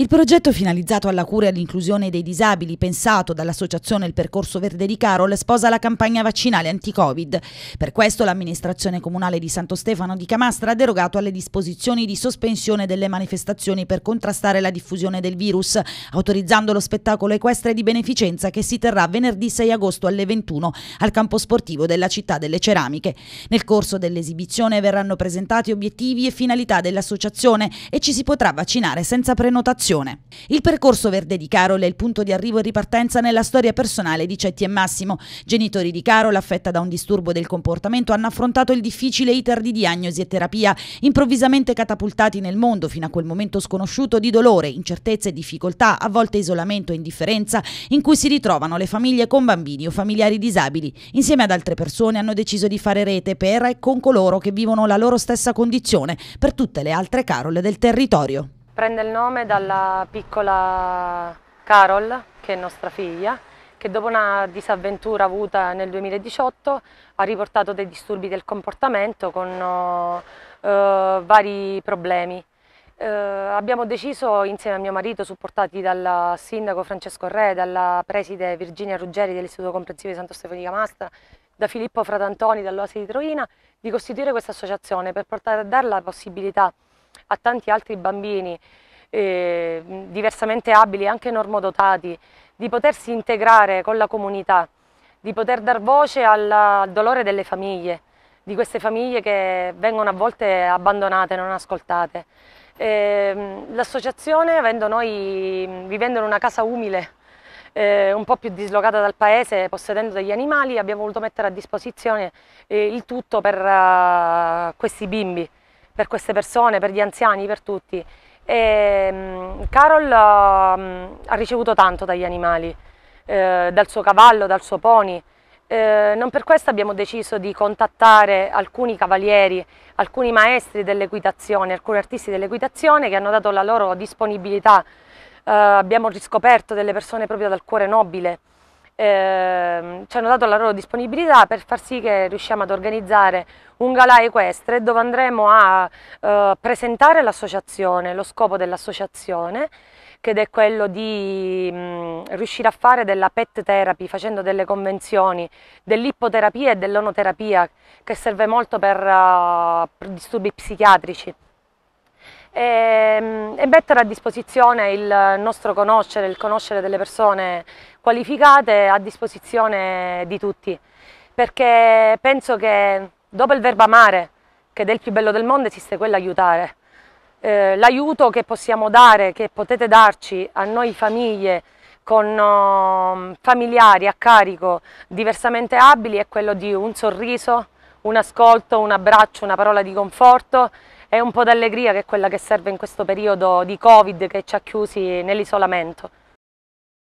Il progetto finalizzato alla cura e all'inclusione dei disabili, pensato dall'associazione Il Percorso Verde di Carol, sposa la campagna vaccinale anti-Covid. Per questo l'amministrazione comunale di Santo Stefano di Camastra ha derogato alle disposizioni di sospensione delle manifestazioni per contrastare la diffusione del virus, autorizzando lo spettacolo equestre di beneficenza che si terrà venerdì 6 agosto alle 21 al campo sportivo della città delle Ceramiche. Nel corso dell'esibizione verranno presentati obiettivi e finalità dell'associazione e ci si potrà vaccinare senza prenotazione produzione. Il percorso verde di Carol è il punto di arrivo e ripartenza nella storia personale di Cetti e Massimo. Genitori di Carol, affetta da un disturbo del comportamento, hanno affrontato il difficile iter di diagnosi e terapia, improvvisamente catapultati nel mondo fino a quel momento sconosciuto di dolore, incertezze, difficoltà, a volte isolamento e indifferenza, in cui si ritrovano le famiglie con bambini o familiari disabili. Insieme ad altre persone hanno deciso di fare rete per e con coloro che vivono la loro stessa condizione, per tutte le altre Carol del territorio. Prende il nome dalla piccola Carol, che è nostra figlia, che dopo una disavventura avuta nel 2018 ha riportato dei disturbi del comportamento con uh, vari problemi. Uh, abbiamo deciso insieme a mio marito, supportati dal sindaco Francesco Re, dalla preside Virginia Ruggeri dell'Istituto Comprensivo di Santo Stefano di Camastra, da Filippo Fratantoni dall'Oasi di Troina, di costituire questa associazione per portare a dare la possibilità a tanti altri bambini eh, diversamente abili, anche normodotati, di potersi integrare con la comunità, di poter dar voce alla, al dolore delle famiglie, di queste famiglie che vengono a volte abbandonate, non ascoltate. Eh, L'associazione, vivendo in una casa umile, eh, un po' più dislocata dal paese, possedendo degli animali, abbiamo voluto mettere a disposizione eh, il tutto per uh, questi bimbi per queste persone, per gli anziani, per tutti. E, ehm, Carol ehm, ha ricevuto tanto dagli animali, eh, dal suo cavallo, dal suo pony. Eh, non per questo abbiamo deciso di contattare alcuni cavalieri, alcuni maestri dell'equitazione, alcuni artisti dell'equitazione che hanno dato la loro disponibilità. Eh, abbiamo riscoperto delle persone proprio dal cuore nobile Ehm, ci hanno dato la loro disponibilità per far sì che riusciamo ad organizzare un galà equestre dove andremo a eh, presentare l'associazione, lo scopo dell'associazione che è quello di mh, riuscire a fare della pet therapy facendo delle convenzioni dell'ippoterapia e dell'onoterapia che serve molto per, uh, eh, per disturbi psichiatrici e, ehm, e mettere a disposizione il nostro conoscere, il conoscere delle persone qualificate a disposizione di tutti, perché penso che dopo il verbo amare, che è del più bello del mondo, esiste quello aiutare. Eh, L'aiuto che possiamo dare, che potete darci a noi famiglie, con um, familiari a carico diversamente abili è quello di un sorriso, un ascolto, un abbraccio, una parola di conforto è un po' d'allegria che è quella che serve in questo periodo di Covid che ci ha chiusi nell'isolamento.